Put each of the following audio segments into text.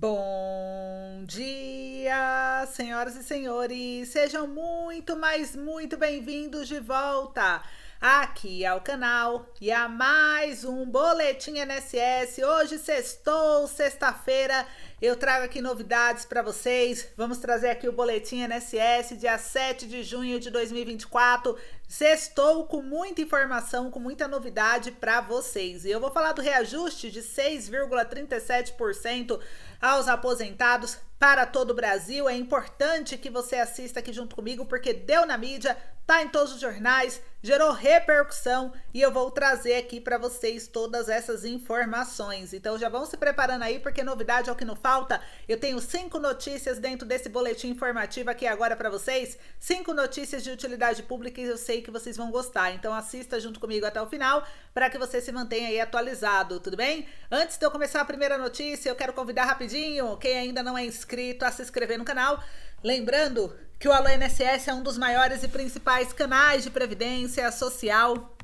Bom dia, senhoras e senhores! Sejam muito, mas muito bem-vindos de volta aqui ao canal e a mais um Boletim NSS. Hoje, sextou, sexta-feira, eu trago aqui novidades para vocês. Vamos trazer aqui o Boletim NSS, dia 7 de junho de 2024. Sextou com muita informação, com muita novidade para vocês. E eu vou falar do reajuste de 6,37% aos aposentados para todo o Brasil. É importante que você assista aqui junto comigo, porque deu na mídia, tá em todos os jornais, gerou repercussão e eu vou trazer aqui para vocês todas essas informações. Então já vão se preparando aí porque novidade é o que não falta. Eu tenho cinco notícias dentro desse boletim informativo aqui agora para vocês, cinco notícias de utilidade pública e eu sei que vocês vão gostar. Então assista junto comigo até o final para que você se mantenha aí atualizado, tudo bem? Antes de eu começar a primeira notícia, eu quero convidar rapidinho quem ainda não é inscrito a se inscrever no canal. Lembrando que o Alô INSS é um dos maiores e principais canais de previdência social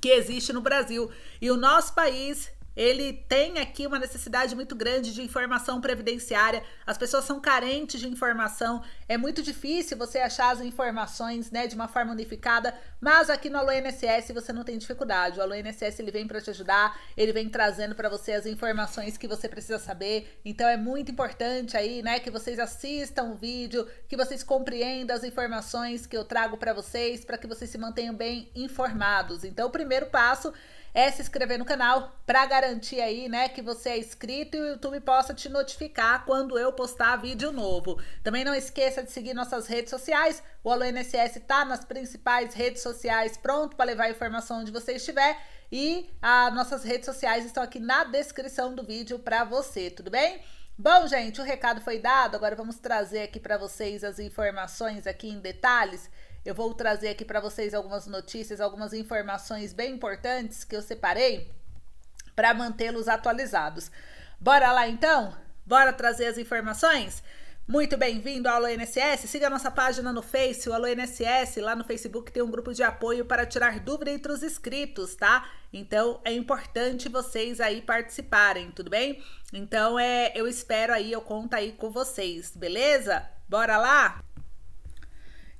que existe no Brasil. E o nosso país ele tem aqui uma necessidade muito grande de informação previdenciária. As pessoas são carentes de informação. É muito difícil você achar as informações, né, de uma forma unificada, mas aqui no Alô INSS você não tem dificuldade. O Alô INSS ele vem para te ajudar, ele vem trazendo para você as informações que você precisa saber. Então é muito importante aí, né, que vocês assistam o vídeo, que vocês compreendam as informações que eu trago para vocês, para que vocês se mantenham bem informados. Então o primeiro passo é se inscrever no canal para garantir aí, né, que você é inscrito e o YouTube possa te notificar quando eu postar vídeo novo. Também não esqueça de seguir nossas redes sociais. O Alô INSS tá nas principais redes sociais, pronto para levar a informação onde você estiver. E as nossas redes sociais estão aqui na descrição do vídeo para você, tudo bem? Bom, gente, o recado foi dado. Agora vamos trazer aqui para vocês as informações aqui em detalhes eu vou trazer aqui para vocês algumas notícias, algumas informações bem importantes que eu separei para mantê-los atualizados. Bora lá então? Bora trazer as informações? Muito bem-vindo ao Alô NSS. Siga nossa página no Face, o Alô NSS. Lá no Facebook tem um grupo de apoio para tirar dúvida entre os inscritos, tá? Então é importante vocês aí participarem, tudo bem? Então é, eu espero aí, eu conto aí com vocês, beleza? Bora lá?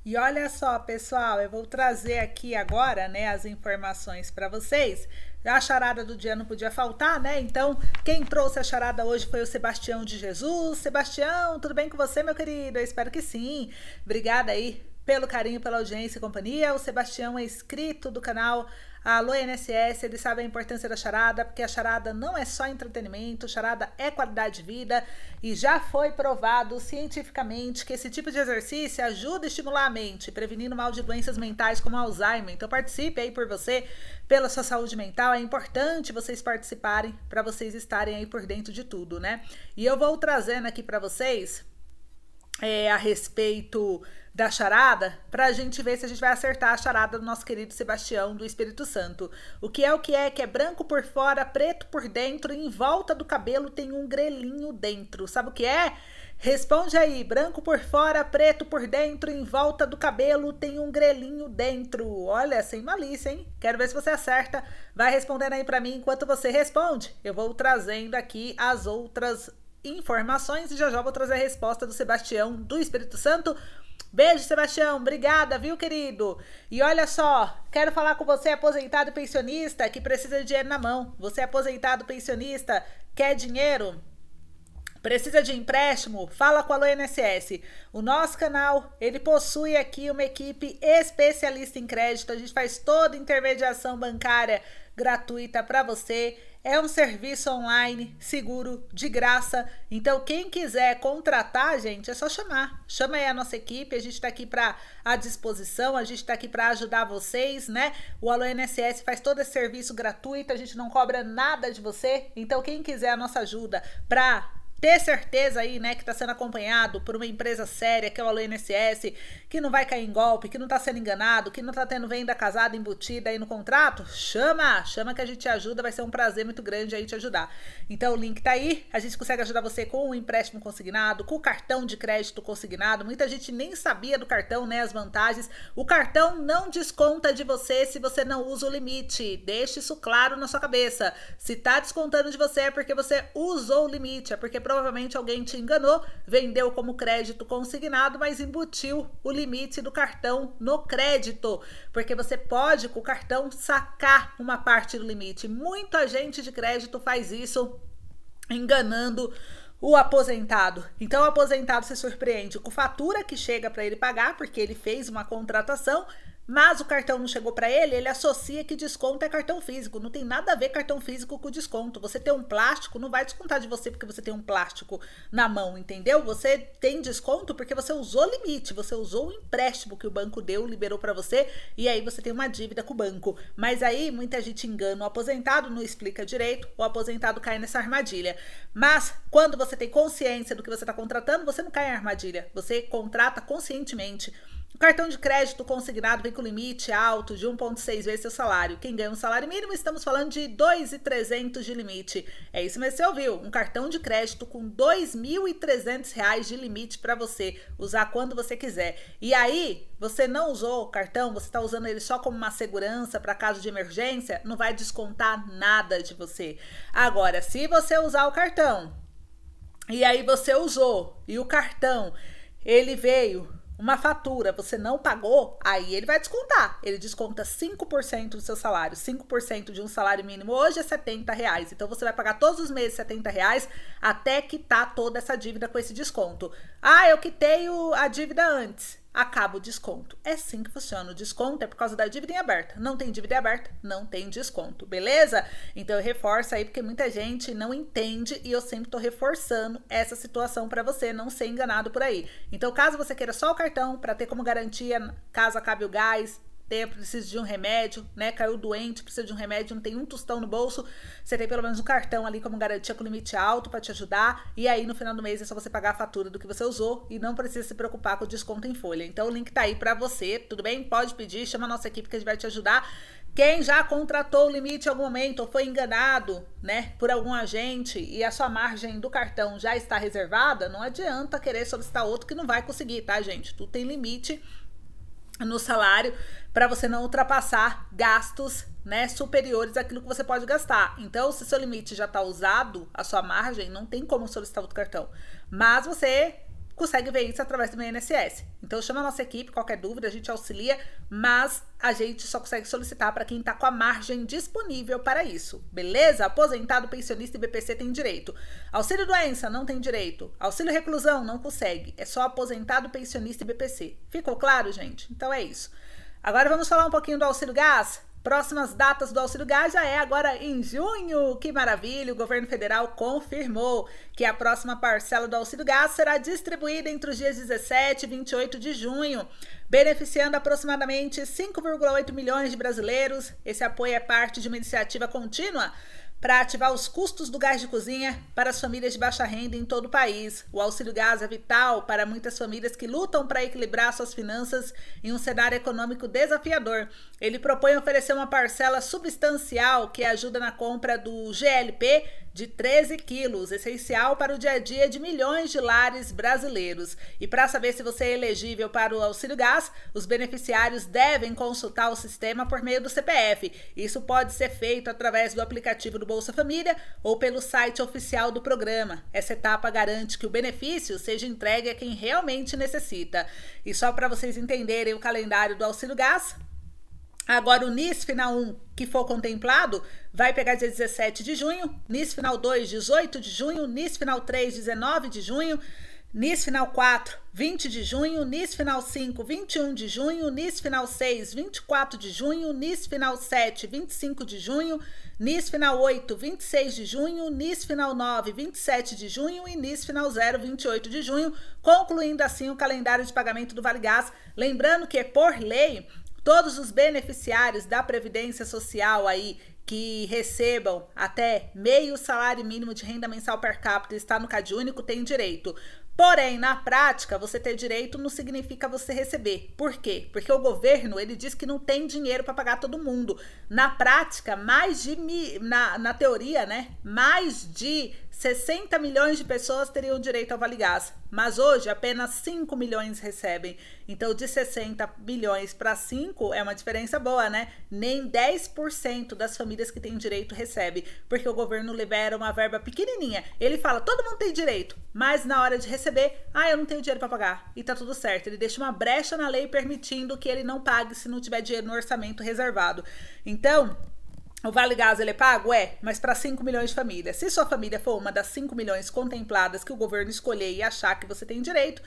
E olha só, pessoal, eu vou trazer aqui agora, né, as informações para vocês. A charada do dia não podia faltar, né? Então, quem trouxe a charada hoje foi o Sebastião de Jesus. Sebastião, tudo bem com você, meu querido? Eu espero que sim. Obrigada aí pelo carinho, pela audiência e companhia. O Sebastião é inscrito do canal Alô INSS, eles sabem a importância da charada, porque a charada não é só entretenimento, charada é qualidade de vida e já foi provado cientificamente que esse tipo de exercício ajuda a estimular a mente, prevenindo mal de doenças mentais como Alzheimer. Então participe aí por você, pela sua saúde mental, é importante vocês participarem para vocês estarem aí por dentro de tudo, né? E eu vou trazendo aqui para vocês é, a respeito da charada para a gente ver se a gente vai acertar a charada do nosso querido Sebastião do Espírito Santo. O que é o que é que é branco por fora, preto por dentro e em volta do cabelo tem um grelhinho dentro. Sabe o que é? Responde aí, branco por fora, preto por dentro, em volta do cabelo tem um grelhinho dentro. Olha, sem malícia, hein? Quero ver se você acerta. Vai respondendo aí para mim enquanto você responde. Eu vou trazendo aqui as outras informações e já já vou trazer a resposta do Sebastião do Espírito Santo Beijo, Sebastião. Obrigada, viu, querido? E olha só, quero falar com você, aposentado pensionista, que precisa de dinheiro na mão. Você aposentado pensionista, quer dinheiro? Precisa de empréstimo? Fala com a Alô O nosso canal, ele possui aqui uma equipe especialista em crédito. A gente faz toda intermediação bancária gratuita para você. É um serviço online, seguro, de graça. Então, quem quiser contratar, gente, é só chamar. Chama aí a nossa equipe, a gente está aqui para à disposição, a gente está aqui para ajudar vocês, né? O Alô NSS faz todo esse serviço gratuito, a gente não cobra nada de você. Então, quem quiser a nossa ajuda para ter certeza aí, né, que está sendo acompanhado por uma empresa séria, que é o INSS, que não vai cair em golpe, que não está sendo enganado, que não está tendo venda casada embutida aí no contrato, chama, chama que a gente te ajuda, vai ser um prazer muito grande aí te ajudar. Então o link tá aí, a gente consegue ajudar você com o empréstimo consignado, com o cartão de crédito consignado. Muita gente nem sabia do cartão, né, as vantagens. O cartão não desconta de você se você não usa o limite. Deixe isso claro na sua cabeça. Se tá descontando de você é porque você usou o limite, é porque provavelmente alguém te enganou, vendeu como crédito consignado, mas embutiu o limite do cartão no crédito, porque você pode com o cartão sacar uma parte do limite. Muita gente de crédito faz isso enganando o aposentado. Então, o aposentado se surpreende com fatura que chega para ele pagar, porque ele fez uma contratação, mas o cartão não chegou para ele, ele associa que desconto é cartão físico. Não tem nada a ver cartão físico com desconto. Você tem um plástico, não vai descontar de você porque você tem um plástico na mão, entendeu? Você tem desconto porque você usou limite, você usou o empréstimo que o banco deu, liberou para você, e aí você tem uma dívida com o banco. Mas aí muita gente engana o aposentado, não explica direito, o aposentado cai nessa armadilha. Mas quando você tem consciência do que você está contratando, você não cai em armadilha, você contrata conscientemente. O cartão de crédito consignado vem com limite alto de 1,6 vezes seu salário. Quem ganha um salário mínimo, estamos falando de 2,300 de limite. É isso mesmo, você ouviu? Um cartão de crédito com 2.300 reais de limite para você usar quando você quiser. E aí, você não usou o cartão, você está usando ele só como uma segurança para caso de emergência, não vai descontar nada de você. Agora, se você usar o cartão e aí você usou e o cartão ele veio uma fatura, você não pagou, aí ele vai descontar. Ele desconta 5% do seu salário. 5% de um salário mínimo hoje é 70 reais. Então você vai pagar todos os meses 70 reais até quitar toda essa dívida com esse desconto. Ah, eu quitei a dívida antes acaba o desconto. É assim que funciona. O desconto é por causa da dívida em aberta. Não tem dívida em aberta, não tem desconto, beleza? Então eu reforço aí porque muita gente não entende e eu sempre tô reforçando essa situação para você não ser enganado por aí. Então, caso você queira só o cartão para ter como garantia, caso acabe o gás, tempo precisa de um remédio, né? Caiu doente, precisa de um remédio, não tem um tostão no bolso, você tem pelo menos um cartão ali como garantia com limite alto para te ajudar. E aí no final do mês é só você pagar a fatura do que você usou e não precisa se preocupar com o desconto em folha. Então o link tá aí para você, tudo bem? Pode pedir, chama a nossa equipe que a gente vai te ajudar. Quem já contratou o limite em algum momento ou foi enganado, né, por algum agente e a sua margem do cartão já está reservada, não adianta querer solicitar outro que não vai conseguir, tá, gente? Tu tem limite no salário para você não ultrapassar gastos né, superiores àquilo que você pode gastar. Então, se seu limite já está usado, a sua margem, não tem como solicitar outro cartão. Mas você consegue ver isso através do meu INSS. Então chama a nossa equipe, qualquer dúvida, a gente auxilia, mas a gente só consegue solicitar para quem está com a margem disponível para isso, beleza? Aposentado, pensionista e BPC tem direito. Auxílio doença não tem direito. Auxílio reclusão não consegue. É só aposentado, pensionista e BPC. Ficou claro, gente? Então é isso. Agora vamos falar um pouquinho do auxílio gás. Próximas datas do auxílio gás já é agora em junho. Que maravilha! O governo federal confirmou que a próxima parcela do auxílio gás será distribuída entre os dias 17 e 28 de junho, beneficiando aproximadamente 5,8 milhões de brasileiros. Esse apoio é parte de uma iniciativa contínua para ativar os custos do gás de cozinha para as famílias de baixa renda em todo o país. O auxílio gás é vital para muitas famílias que lutam para equilibrar suas finanças em um cenário econômico desafiador. Ele propõe oferecer uma parcela substancial que ajuda na compra do GLP de 13 quilos, essencial para o dia a dia de milhões de lares brasileiros. E para saber se você é elegível para o auxílio gás, os beneficiários devem consultar o sistema por meio do CPF. Isso pode ser feito através do aplicativo do Bolsa Família ou pelo site oficial do programa. Essa etapa garante que o benefício seja entregue a quem realmente necessita. E só para vocês entenderem o calendário do auxílio gás, Agora, o NIS final 1, que for contemplado, vai pegar dia 17 de junho, NIS final 2, 18 de junho, NIS final 3, 19 de junho, NIS final 4, 20 de junho, NIS final 5, 21 de junho, NIS final 6, 24 de junho, NIS final 7, 25 de junho, NIS final 8, 26 de junho, NIS final 9, 27 de junho e NIS final 0, 28 de junho, concluindo assim o calendário de pagamento do Vale Gás. Lembrando que, é por lei, Todos os beneficiários da Previdência Social aí que recebam até meio salário mínimo de renda mensal per capita está no único tem direito. Porém, na prática, você ter direito não significa você receber. Por quê? Porque o governo, ele diz que não tem dinheiro para pagar todo mundo. Na prática, mais de na, na teoria, né? Mais de 60 milhões de pessoas teriam direito ao Vale Gás, mas hoje apenas 5 milhões recebem. Então, de 60 milhões para 5 é uma diferença boa, né? Nem 10% das famílias que têm direito recebe, porque o governo libera uma verba pequenininha. Ele fala: todo mundo tem direito, mas na hora de receber, ah, eu não tenho dinheiro para pagar. E tá tudo certo. Ele deixa uma brecha na lei permitindo que ele não pague se não tiver dinheiro no orçamento reservado. Então, o Vale Gás ele é pago? É, mas para 5 milhões de famílias. Se sua família for uma das 5 milhões contempladas que o governo escolher e achar que você tem direito,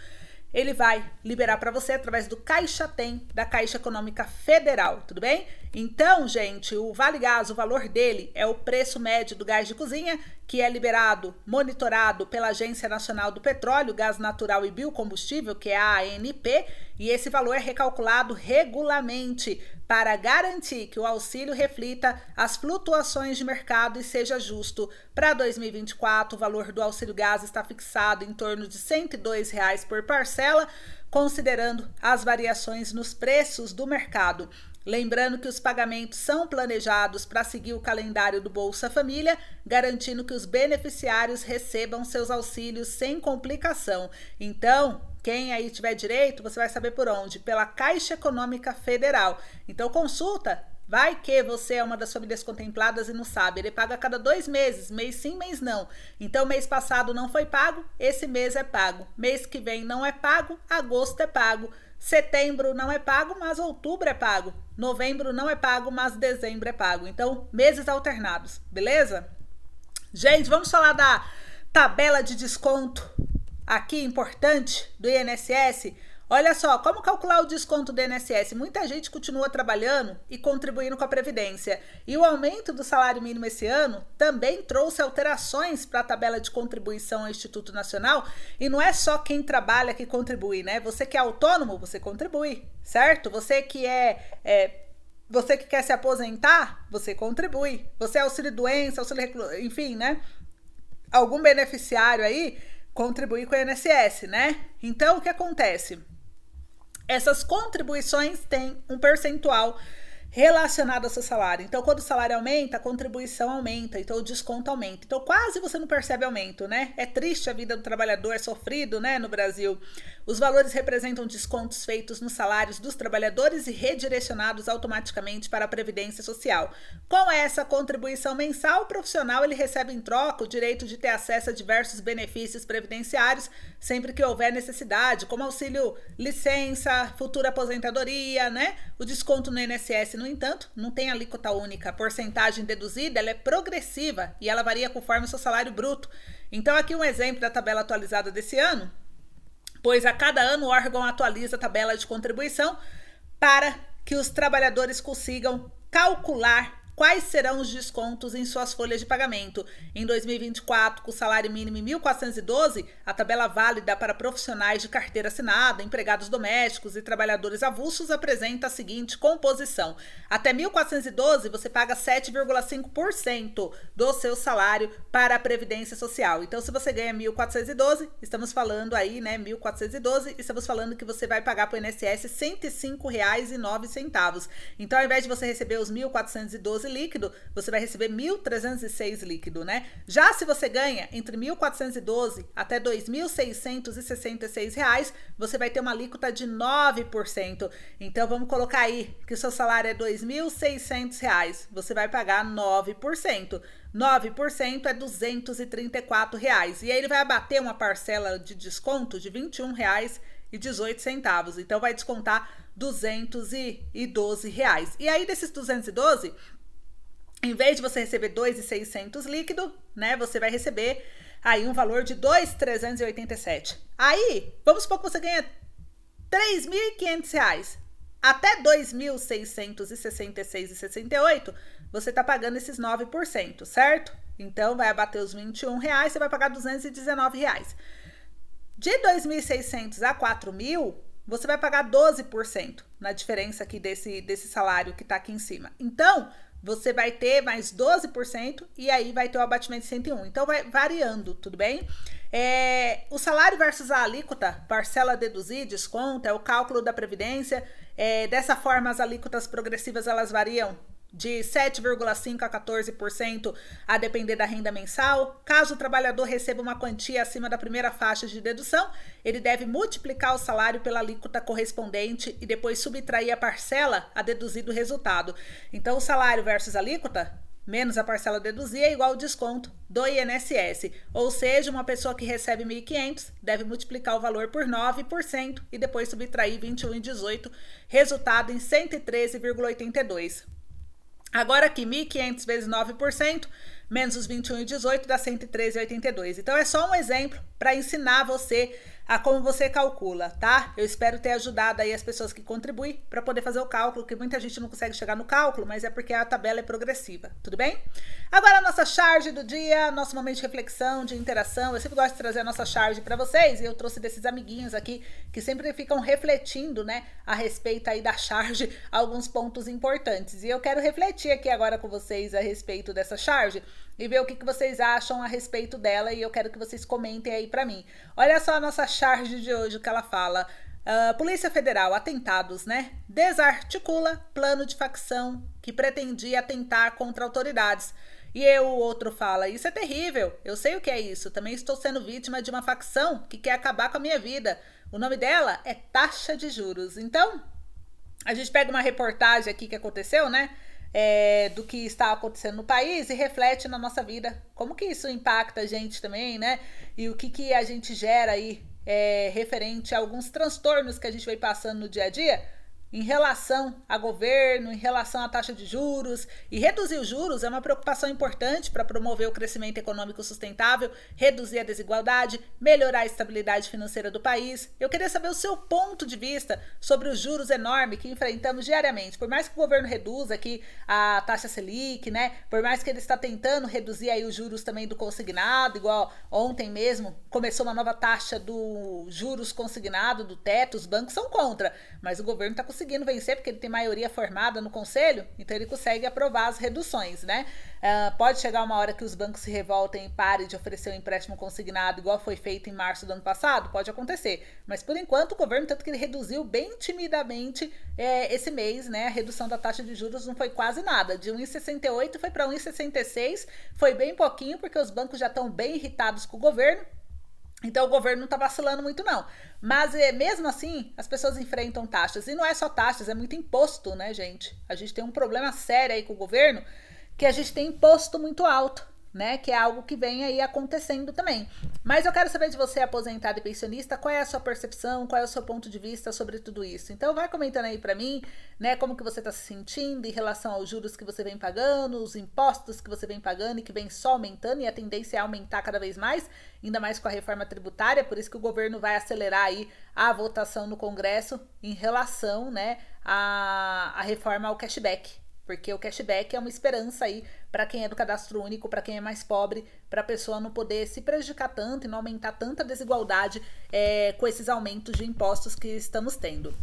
ele vai liberar para você através do Caixa Tem da Caixa Econômica Federal, tudo bem? Então, gente, o Vale Gás, o valor dele é o preço médio do gás de cozinha, que é liberado, monitorado pela Agência Nacional do Petróleo, Gás Natural e Biocombustível, que é a ANP, e esse valor é recalculado regularmente para garantir que o auxílio reflita as flutuações de mercado e seja justo. Para 2024, o valor do auxílio gás está fixado em torno de R$ 102 reais por parcela, considerando as variações nos preços do mercado. Lembrando que os pagamentos são planejados para seguir o calendário do Bolsa Família, garantindo que os beneficiários recebam seus auxílios sem complicação. Então, quem aí tiver direito, você vai saber por onde? Pela Caixa Econômica Federal. Então, consulta. Vai que você é uma das famílias contempladas e não sabe. Ele paga a cada dois meses, mês sim, mês não. Então, mês passado não foi pago, esse mês é pago. Mês que vem não é pago, agosto é pago. Setembro não é pago, mas outubro é pago. Novembro não é pago, mas dezembro é pago. Então, meses alternados, beleza? Gente, vamos falar da tabela de desconto aqui importante do INSS Olha só, como calcular o desconto do INSS? Muita gente continua trabalhando e contribuindo com a Previdência. E o aumento do salário mínimo esse ano também trouxe alterações para a tabela de contribuição ao Instituto Nacional. E não é só quem trabalha que contribui, né? Você que é autônomo, você contribui, certo? Você que é, é você que quer se aposentar, você contribui. Você é auxílio doença, auxílio, enfim, né? Algum beneficiário aí contribui com o INSS, né? Então o que acontece? Essas contribuições têm um percentual relacionado ao seu salário. Então, quando o salário aumenta, a contribuição aumenta, então o desconto aumenta. Então, quase você não percebe aumento, né? É triste a vida do trabalhador, é sofrido, né, no Brasil. Os valores representam descontos feitos nos salários dos trabalhadores e redirecionados automaticamente para a previdência social. Com essa contribuição mensal, o profissional ele recebe em troca o direito de ter acesso a diversos benefícios previdenciários sempre que houver necessidade, como auxílio licença, futura aposentadoria, né? O desconto no INSS no entanto, não tem alíquota única. A porcentagem deduzida ela é progressiva e ela varia conforme o seu salário bruto. Então, aqui um exemplo da tabela atualizada desse ano, pois a cada ano o órgão atualiza a tabela de contribuição para que os trabalhadores consigam calcular quais serão os descontos em suas folhas de pagamento. Em 2024, com o salário mínimo 1.412, a tabela válida para profissionais de carteira assinada, empregados domésticos e trabalhadores avulsos apresenta a seguinte composição. Até 1.412, você paga 7,5% do seu salário para a Previdência Social. Então, se você ganha 1.412, estamos falando aí, né, 1.412, estamos falando que você vai pagar para o INSS R$ 105,09. Então, ao invés de você receber os 1.412 líquido, você vai receber 1.306 líquido, né? Já se você ganha entre 1.412 até 2.666 reais, você vai ter uma alíquota de 9%. Então vamos colocar aí que seu salário é 2.600 reais, você vai pagar 9%. 9% é 234 reais. E aí ele vai abater uma parcela de desconto de 21 reais e 18 centavos. Então vai descontar 212 reais. E aí desses 212, em vez de você receber 2,600 líquido, né, você vai receber aí um valor de 2,387. Aí, vamos supor que você ganha 3.500 reais. Até 2.666,68, você tá pagando esses 9%, certo? Então, vai abater os 21 reais, você vai pagar 219 reais. De 2.600 a 4.000, você vai pagar 12% na diferença aqui desse, desse salário que tá aqui em cima. Então, você vai ter mais 12% e aí vai ter o abatimento de 101. Então vai variando, tudo bem? É, o salário versus a alíquota, parcela deduzir, desconto, é o cálculo da previdência. É, dessa forma, as alíquotas progressivas elas variam de 7,5% a 14%, a depender da renda mensal. Caso o trabalhador receba uma quantia acima da primeira faixa de dedução, ele deve multiplicar o salário pela alíquota correspondente e depois subtrair a parcela a deduzir do resultado. Então, o salário versus alíquota menos a parcela deduzir é igual ao desconto do INSS. Ou seja, uma pessoa que recebe 1.500 deve multiplicar o valor por 9% e depois subtrair 21,18, resultado em 113,82. Agora aqui, 1.500 vezes 9%, menos os 21,18 dá 113,82. Então é só um exemplo para ensinar você a como você calcula, tá? Eu espero ter ajudado aí as pessoas que contribuem para poder fazer o cálculo, que muita gente não consegue chegar no cálculo, mas é porque a tabela é progressiva, tudo bem? Agora a nossa charge do dia, nosso momento de reflexão, de interação. Eu sempre gosto de trazer a nossa charge para vocês e eu trouxe desses amiguinhos aqui que sempre ficam refletindo, né, a respeito aí da charge, alguns pontos importantes. E eu quero refletir aqui agora com vocês a respeito dessa charge e ver o que, que vocês acham a respeito dela e eu quero que vocês comentem aí para mim. Olha só a nossa charge de hoje que ela fala. Uh, Polícia Federal, atentados, né? Desarticula plano de facção que pretendia atentar contra autoridades. E eu, o outro fala: Isso é terrível, eu sei o que é isso. Também estou sendo vítima de uma facção que quer acabar com a minha vida. O nome dela é taxa de juros. Então, a gente pega uma reportagem aqui que aconteceu, né? é, do que está acontecendo no país e reflete na nossa vida. Como que isso impacta a gente também, né? E o que, que a gente gera aí é, referente a alguns transtornos que a gente vem passando no dia a dia em relação a governo, em relação à taxa de juros. E reduzir os juros é uma preocupação importante para promover o crescimento econômico sustentável, reduzir a desigualdade, melhorar a estabilidade financeira do país. Eu queria saber o seu ponto de vista sobre os juros enormes que enfrentamos diariamente. Por mais que o governo reduza aqui a taxa Selic, né? Por mais que ele está tentando reduzir aí os juros também do consignado, igual ontem mesmo começou uma nova taxa do juros consignado, do teto, os bancos são contra, mas o governo está conseguindo vencer, porque ele tem maioria formada no conselho, então ele consegue aprovar as reduções, né? Uh, pode chegar uma hora que os bancos se revoltem e parem de oferecer o um empréstimo consignado, igual foi feito em março do ano passado? Pode acontecer. Mas por enquanto, o governo, tanto que ele reduziu bem timidamente é, esse mês, né? A redução da taxa de juros não foi quase nada. De 1,68 foi para 1,66, foi bem pouquinho, porque os bancos já estão bem irritados com o governo então o governo não está vacilando muito, não. Mas é, mesmo assim, as pessoas enfrentam taxas. E não é só taxas, é muito imposto, né, gente? A gente tem um problema sério aí com o governo, que a gente tem imposto muito alto né? Que é algo que vem aí acontecendo também. Mas eu quero saber de você, aposentado e pensionista, qual é a sua percepção, qual é o seu ponto de vista sobre tudo isso. Então vai comentando aí para mim, né, como que você tá se sentindo em relação aos juros que você vem pagando, os impostos que você vem pagando e que vem só aumentando e a tendência é aumentar cada vez mais, ainda mais com a reforma tributária, por isso que o governo vai acelerar aí a votação no Congresso em relação, né, à, à reforma ao cashback porque o cashback é uma esperança aí para quem é do cadastro único, para quem é mais pobre, para a pessoa não poder se prejudicar tanto e não aumentar tanta desigualdade é, com esses aumentos de impostos que estamos tendo.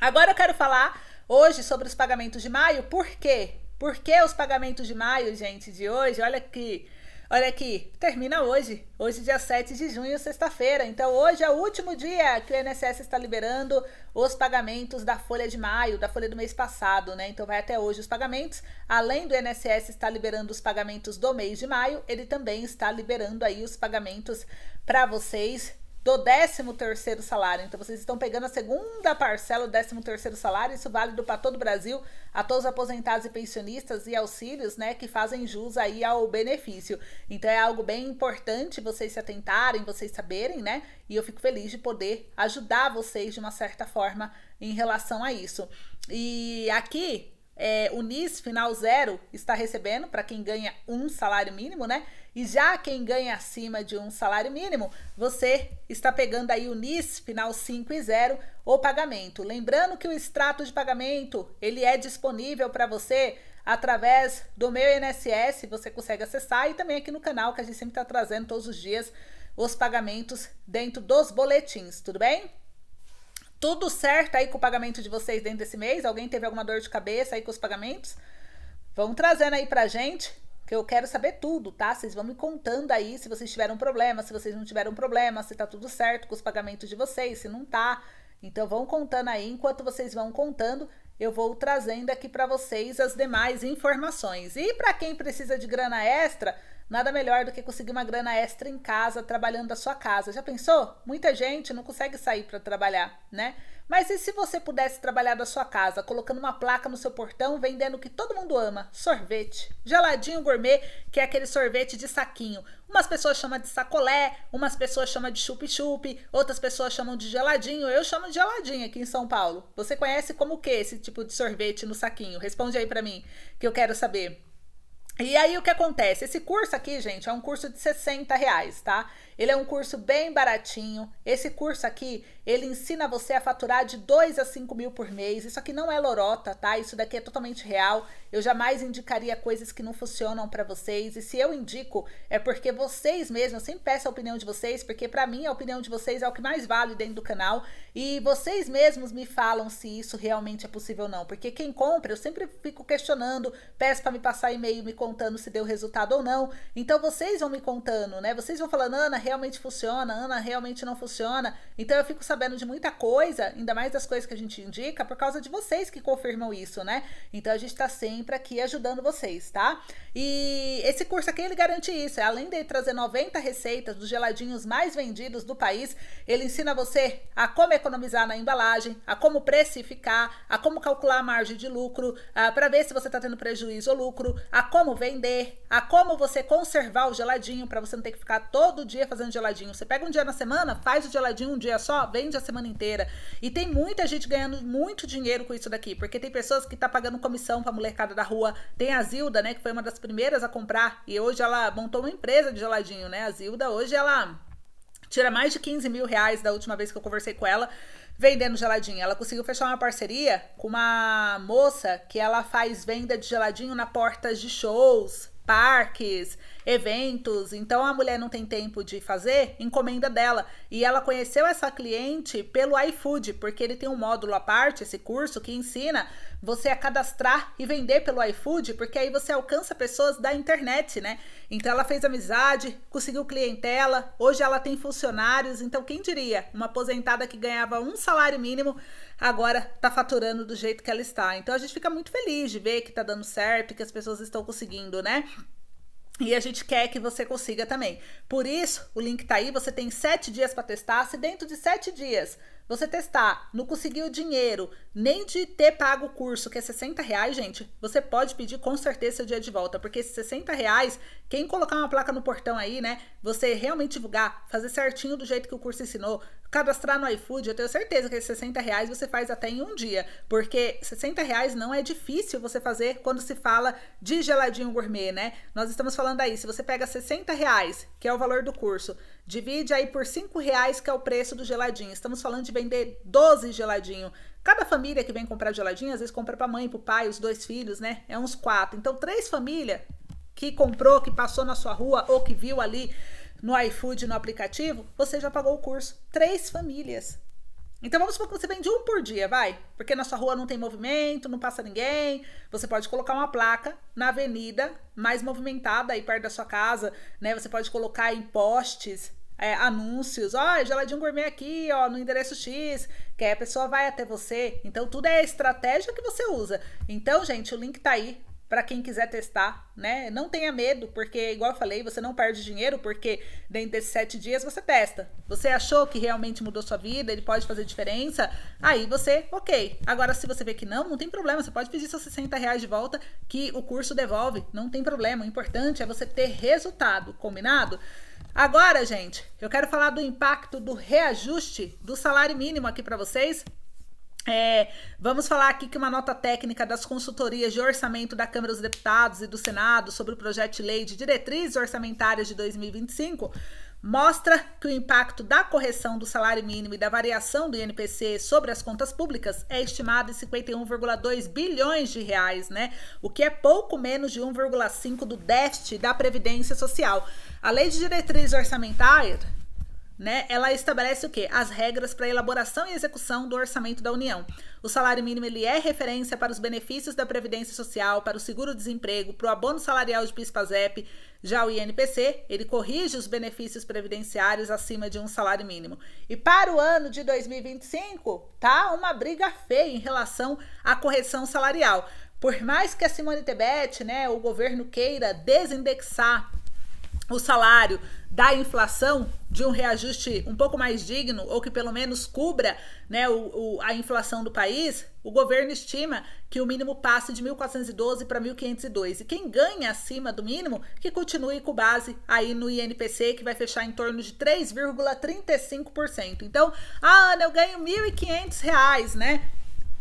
Agora eu quero falar hoje sobre os pagamentos de maio, por quê? Porque os pagamentos de maio, gente, de hoje, olha que Olha aqui, termina hoje. Hoje, dia 7 de junho, sexta-feira. Então, hoje é o último dia que o INSS está liberando os pagamentos da folha de maio, da folha do mês passado, né? Então, vai até hoje os pagamentos. Além do INSS estar liberando os pagamentos do mês de maio, ele também está liberando aí os pagamentos para vocês do 13 terceiro salário. Então vocês estão pegando a segunda parcela do 13 terceiro salário, isso válido para todo o Brasil, a todos os aposentados e pensionistas e auxílios, né, que fazem jus aí ao benefício. Então é algo bem importante vocês se atentarem, vocês saberem, né? E eu fico feliz de poder ajudar vocês de uma certa forma em relação a isso. E aqui é, o NIS final zero está recebendo para quem ganha um salário mínimo, né? E já quem ganha acima de um salário mínimo, você está pegando aí o NIS final 5 e 0 ou pagamento. Lembrando que o extrato de pagamento, ele é disponível para você através do meu INSS, você consegue acessar e também aqui no canal que a gente sempre está trazendo todos os dias os pagamentos dentro dos boletins, tudo bem? Tudo certo aí com o pagamento de vocês dentro desse mês? Alguém teve alguma dor de cabeça aí com os pagamentos? Vão trazendo aí pra gente porque eu quero saber tudo, tá? Vocês vão me contando aí se vocês tiveram problema, se vocês não tiveram problema, se tá tudo certo com os pagamentos de vocês, se não tá. Então vão contando aí, enquanto vocês vão contando, eu vou trazendo aqui para vocês as demais informações. E para quem precisa de grana extra, Nada melhor do que conseguir uma grana extra em casa, trabalhando da sua casa. Já pensou? Muita gente não consegue sair para trabalhar, né? Mas e se você pudesse trabalhar da sua casa, colocando uma placa no seu portão, vendendo o que todo mundo ama? Sorvete. Geladinho gourmet, que é aquele sorvete de saquinho. Umas pessoas chamam de sacolé, umas pessoas chamam de chup-chup, outras pessoas chamam de geladinho. Eu chamo de geladinho aqui em São Paulo. Você conhece como que é esse tipo de sorvete no saquinho? Responde aí para mim, que eu quero saber. E aí o que acontece? Esse curso aqui, gente, é um curso de 60 reais, tá? Ele é um curso bem baratinho. Esse curso aqui, ele ensina você a faturar de 2 a 5 mil por mês. Isso aqui não é lorota, tá? Isso daqui é totalmente real. Eu jamais indicaria coisas que não funcionam para vocês. E se eu indico, é porque vocês mesmos, eu sempre peço a opinião de vocês, porque para mim a opinião de vocês é o que mais vale dentro do canal. E vocês mesmos me falam se isso realmente é possível ou não. Porque quem compra, eu sempre fico questionando, peço para me passar e-mail me contando se deu resultado ou não. Então vocês vão me contando, né? Vocês vão falando, Ana, realmente funciona, Ana realmente não funciona. Então eu fico sabendo de muita coisa, ainda mais das coisas que a gente indica, por causa de vocês que confirmam isso, né? Então a gente tá sempre aqui ajudando vocês, tá? E esse curso aqui ele garante isso. É, além de trazer 90 receitas dos geladinhos mais vendidos do país, ele ensina você a como economizar na embalagem, a como precificar, a como calcular a margem de lucro, ah, para ver se você está tendo prejuízo ou lucro, a como vender, a como você conservar o geladinho para você não ter que ficar todo dia fazendo fazendo geladinho. Você pega um dia na semana, faz o geladinho um dia só, vende a semana inteira. E tem muita gente ganhando muito dinheiro com isso daqui, porque tem pessoas que tá pagando comissão pra molecada da rua. Tem a Zilda, né, que foi uma das primeiras a comprar e hoje ela montou uma empresa de geladinho, né? A Zilda, hoje ela tira mais de 15 mil reais da última vez que eu conversei com ela vendendo geladinho. Ela conseguiu fechar uma parceria com uma moça que ela faz venda de geladinho na portas de shows, parques, eventos. Então a mulher não tem tempo de fazer, encomenda dela. E ela conheceu essa cliente pelo iFood, porque ele tem um módulo à parte, esse curso que ensina você a cadastrar e vender pelo iFood, porque aí você alcança pessoas da internet, né? Então ela fez amizade, conseguiu clientela, hoje ela tem funcionários. Então quem diria, uma aposentada que ganhava um salário mínimo agora está faturando do jeito que ela está. Então a gente fica muito feliz de ver que está dando certo, que as pessoas estão conseguindo, né? E a gente quer que você consiga também. Por isso, o link tá aí, você tem sete dias para testar. Se dentro de sete dias você testar, não conseguiu dinheiro, nem de ter pago o curso, que é 60 reais, gente, você pode pedir com certeza o dia de volta, porque esses 60 reais, quem colocar uma placa no portão aí, né, você realmente divulgar, fazer certinho do jeito que o curso ensinou, cadastrar no iFood, eu tenho certeza que esses 60 reais você faz até em um dia, porque 60 reais não é difícil você fazer quando se fala de geladinho gourmet, né? Nós estamos falando aí, se você pega 60 reais, que é o valor do curso, Divide aí por cinco reais, que é o preço do geladinho. Estamos falando de vender 12 geladinho. Cada família que vem comprar geladinho, às vezes compra para mãe, para o pai, os dois filhos, né? É uns quatro. Então, três famílias que comprou, que passou na sua rua ou que viu ali no iFood, no aplicativo, você já pagou o curso. Três famílias. Então vamos supor que você vende um por dia, vai. Porque na sua rua não tem movimento, não passa ninguém. Você pode colocar uma placa na avenida mais movimentada aí perto da sua casa, né? Você pode colocar em postes é, anúncios, ó, oh, geladinho gourmet aqui, ó, no endereço X, que aí a pessoa vai até você. Então, tudo é estratégia que você usa. Então, gente, o link tá aí para quem quiser testar, né? Não tenha medo, porque, igual eu falei, você não perde dinheiro, porque dentro desses sete dias você testa. Você achou que realmente mudou sua vida, ele pode fazer diferença, aí você, ok. Agora, se você vê que não, não tem problema, você pode pedir seus 60 reais de volta, que o curso devolve, não tem problema. O importante é você ter resultado, combinado? Agora, gente, eu quero falar do impacto do reajuste do salário mínimo aqui para vocês. É, vamos falar aqui que uma nota técnica das consultorias de orçamento da Câmara dos Deputados e do Senado sobre o projeto de lei de diretrizes orçamentárias de 2025 mostra que o impacto da correção do salário mínimo e da variação do INPC sobre as contas públicas é estimado em 51,2 bilhões de reais, né? O que é pouco menos de 1,5 do déficit da previdência social. A Lei de Diretrizes Orçamentárias né, ela estabelece o quê? As regras para elaboração e execução do orçamento da União. O salário mínimo ele é referência para os benefícios da Previdência Social, para o seguro-desemprego, para o abono salarial de PIS/PASEP. Já o INPC, ele corrige os benefícios previdenciários acima de um salário mínimo. E para o ano de 2025, tá uma briga feia em relação à correção salarial. Por mais que a Simone Tebet, né, o governo queira desindexar o salário da inflação de um reajuste um pouco mais digno ou que pelo menos cubra né, o, o, a inflação do país, o governo estima que o mínimo passe de 1.412 para 1.502 e quem ganha acima do mínimo que continue com base aí no INPC que vai fechar em torno de 3,35%. Então, ah, Ana, eu ganho 1.500 reais, né?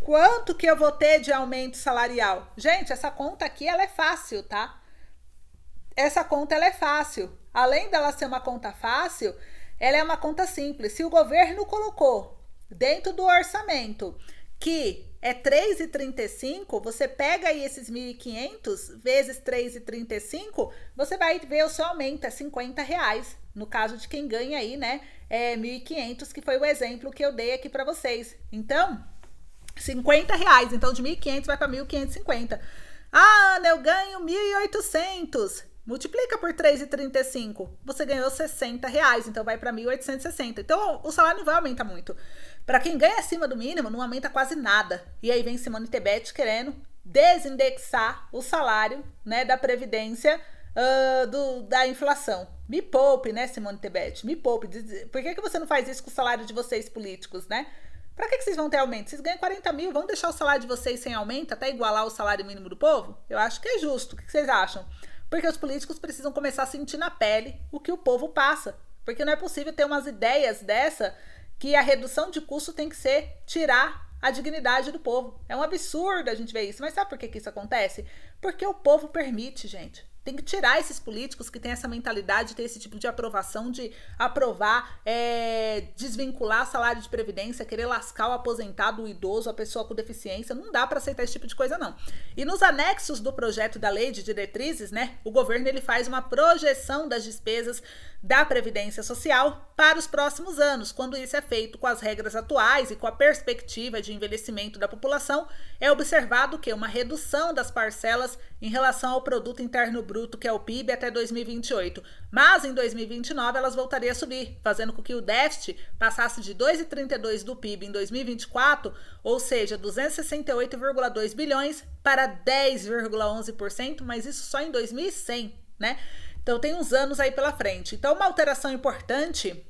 Quanto que eu vou ter de aumento salarial? Gente, essa conta aqui ela é fácil, tá? essa conta ela é fácil. Além dela ser uma conta fácil, ela é uma conta simples. Se o governo colocou dentro do orçamento que é 3,35, você pega aí esses 1.500 vezes 3,35, você vai ver o seu aumento é 50 reais. No caso de quem ganha aí, né, é 1.500, que foi o exemplo que eu dei aqui para vocês. Então, 50 reais. Então, de 1.500 vai para 1.550. Ah, Ana, eu ganho 1.800. Multiplica por 3,35, você ganhou 60 reais, então vai para 1.860. Então o salário não vai aumentar muito. Para quem ganha acima do mínimo, não aumenta quase nada. E aí vem Simone Tebet querendo desindexar o salário né, da Previdência uh, do, da inflação. Me poupe, né, Simone Tebet? Me poupe. Por que, que você não faz isso com o salário de vocês políticos, né? Para que, que, vocês vão ter aumento? Vocês ganham 40 mil, vão deixar o salário de vocês sem aumento até igualar o salário mínimo do povo? Eu acho que é justo. O que, que vocês acham? Porque os políticos precisam começar a sentir na pele o que o povo passa. Porque não é possível ter umas ideias dessa que a redução de custo tem que ser tirar a dignidade do povo. É um absurdo a gente ver isso. Mas sabe por que, que isso acontece? Porque o povo permite, gente. Tem que tirar esses políticos que têm essa mentalidade de ter esse tipo de aprovação, de aprovar, é, desvincular salário de previdência, querer lascar o aposentado, o idoso, a pessoa com deficiência. Não dá para aceitar esse tipo de coisa, não. E nos anexos do projeto da lei de diretrizes, né, o governo ele faz uma projeção das despesas da Previdência Social para os próximos anos. Quando isso é feito com as regras atuais e com a perspectiva de envelhecimento da população, é observado que uma redução das parcelas em relação ao produto interno bruto, que é o PIB, até 2028. Mas em 2029 elas voltariam a subir, fazendo com que o déficit passasse de 2,32 do PIB em 2024, ou seja, 268,2 bilhões para 10,11%, mas isso só em 2100, né? Então tem uns anos aí pela frente. Então uma alteração importante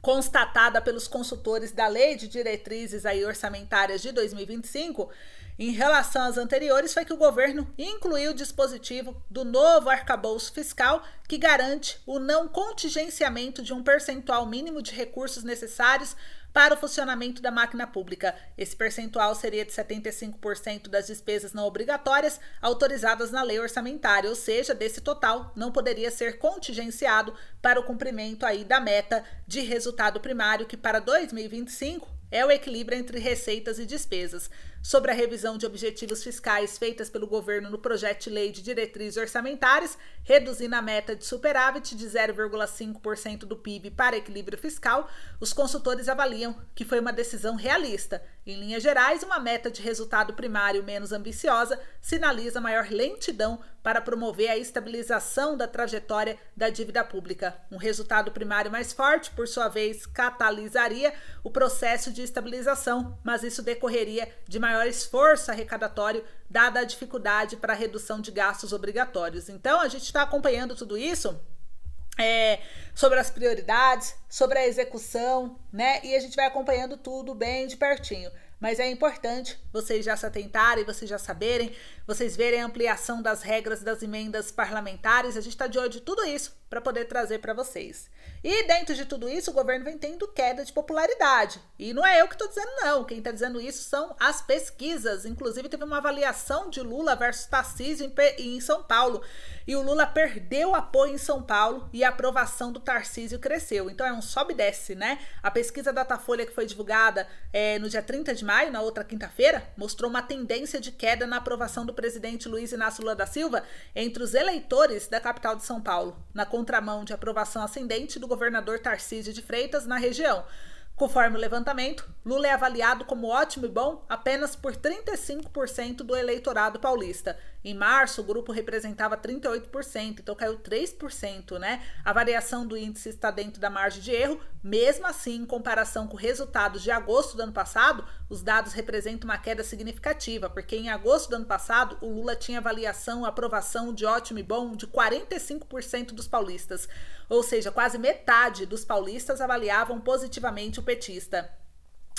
constatada pelos consultores da Lei de Diretrizes aí Orçamentárias de 2025, em relação às anteriores, foi que o governo incluiu o dispositivo do novo arcabouço fiscal que garante o não contingenciamento de um percentual mínimo de recursos necessários para o funcionamento da máquina pública. Esse percentual seria de 75% das despesas não obrigatórias autorizadas na lei orçamentária, ou seja, desse total não poderia ser contingenciado para o cumprimento aí da meta de resultado primário que para 2025 é o equilíbrio entre receitas e despesas. Sobre a revisão de objetivos fiscais feitas pelo governo no projeto de lei de diretrizes orçamentárias, reduzindo a meta de superávit de 0,5% do PIB para equilíbrio fiscal, os consultores avaliam que foi uma decisão realista. Em linhas gerais, uma meta de resultado primário menos ambiciosa sinaliza maior lentidão para promover a estabilização da trajetória da dívida pública. Um resultado primário mais forte, por sua vez, catalisaria o processo de de estabilização, mas isso decorreria de maior esforço arrecadatório, dada a dificuldade para a redução de gastos obrigatórios. Então, a gente está acompanhando tudo isso. É, sobre as prioridades, sobre a execução, né? E a gente vai acompanhando tudo bem de pertinho. Mas é importante vocês já se atentarem, vocês já saberem, vocês verem a ampliação das regras das emendas parlamentares. A gente está de olho de tudo isso para poder trazer para vocês. E dentro de tudo isso, o governo vem tendo queda de popularidade. E não é eu que estou dizendo, não. Quem está dizendo isso são as pesquisas. Inclusive, teve uma avaliação de Lula versus Tarcísio em, em São Paulo. E o Lula perdeu apoio em São Paulo e a aprovação do Tarcísio cresceu. Então é um sobe e desce, né? A pesquisa Datafolha, que foi divulgada é, no dia 30 de maio, na outra quinta-feira, mostrou uma tendência de queda na aprovação do presidente Luiz Inácio Lula da Silva entre os eleitores da capital de São Paulo, na contramão de aprovação ascendente do governador Tarcísio de Freitas na região. Conforme o levantamento, Lula é avaliado como ótimo e bom apenas por 35% do eleitorado paulista. Em março, o grupo representava 38%, então caiu 3%, né? A variação do índice está dentro da margem de erro. Mesmo assim, em comparação com resultados de agosto do ano passado, os dados representam uma queda significativa, porque em agosto do ano passado, o Lula tinha avaliação, aprovação de ótimo e bom de 45% dos paulistas. Ou seja, quase metade dos paulistas avaliavam positivamente o petista.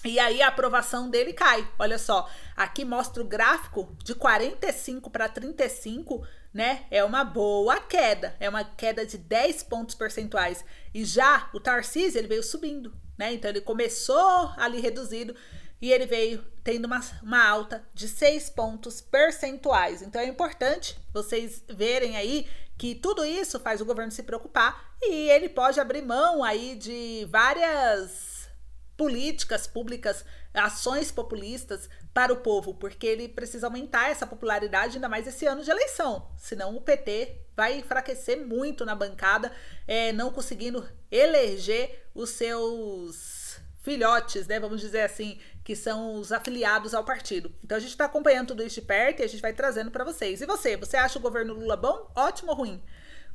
E aí a aprovação dele cai. Olha só, aqui mostra o gráfico de 45 para 35, né? É uma boa queda, é uma queda de 10 pontos percentuais. E já o Tarcísio, ele veio subindo, né? Então ele começou ali reduzido e ele veio tendo uma, uma alta de 6 pontos percentuais. Então é importante vocês verem aí que tudo isso faz o governo se preocupar e ele pode abrir mão aí de várias políticas públicas, ações populistas para o povo, porque ele precisa aumentar essa popularidade ainda mais esse ano de eleição, senão o PT vai enfraquecer muito na bancada, é, não conseguindo eleger os seus filhotes, né? Vamos dizer assim, que são os afiliados ao partido. Então a gente está acompanhando tudo isso de perto e a gente vai trazendo para vocês. E você, você acha o governo Lula bom, ótimo ou ruim?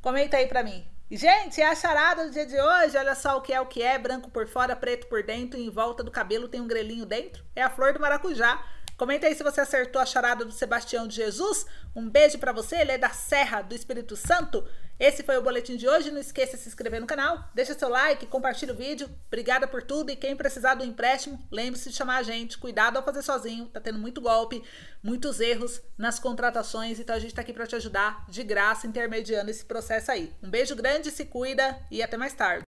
Comenta aí para mim. Gente, é a charada do dia de hoje. Olha só o que é o que é: branco por fora, preto por dentro, e em volta do cabelo tem um grelhinho dentro. É a flor do maracujá. Comenta aí se você acertou a charada do Sebastião de Jesus. Um beijo para você, ele é da Serra do Espírito Santo. Esse foi o boletim de hoje. Não esqueça de se inscrever no canal, deixa seu like, compartilha o vídeo. Obrigada por tudo e quem precisar do empréstimo, lembre-se de chamar a gente. Cuidado ao fazer sozinho, tá tendo muito golpe, muitos erros nas contratações, então a gente tá aqui para te ajudar de graça intermediando esse processo aí. Um beijo grande, se cuida e até mais tarde.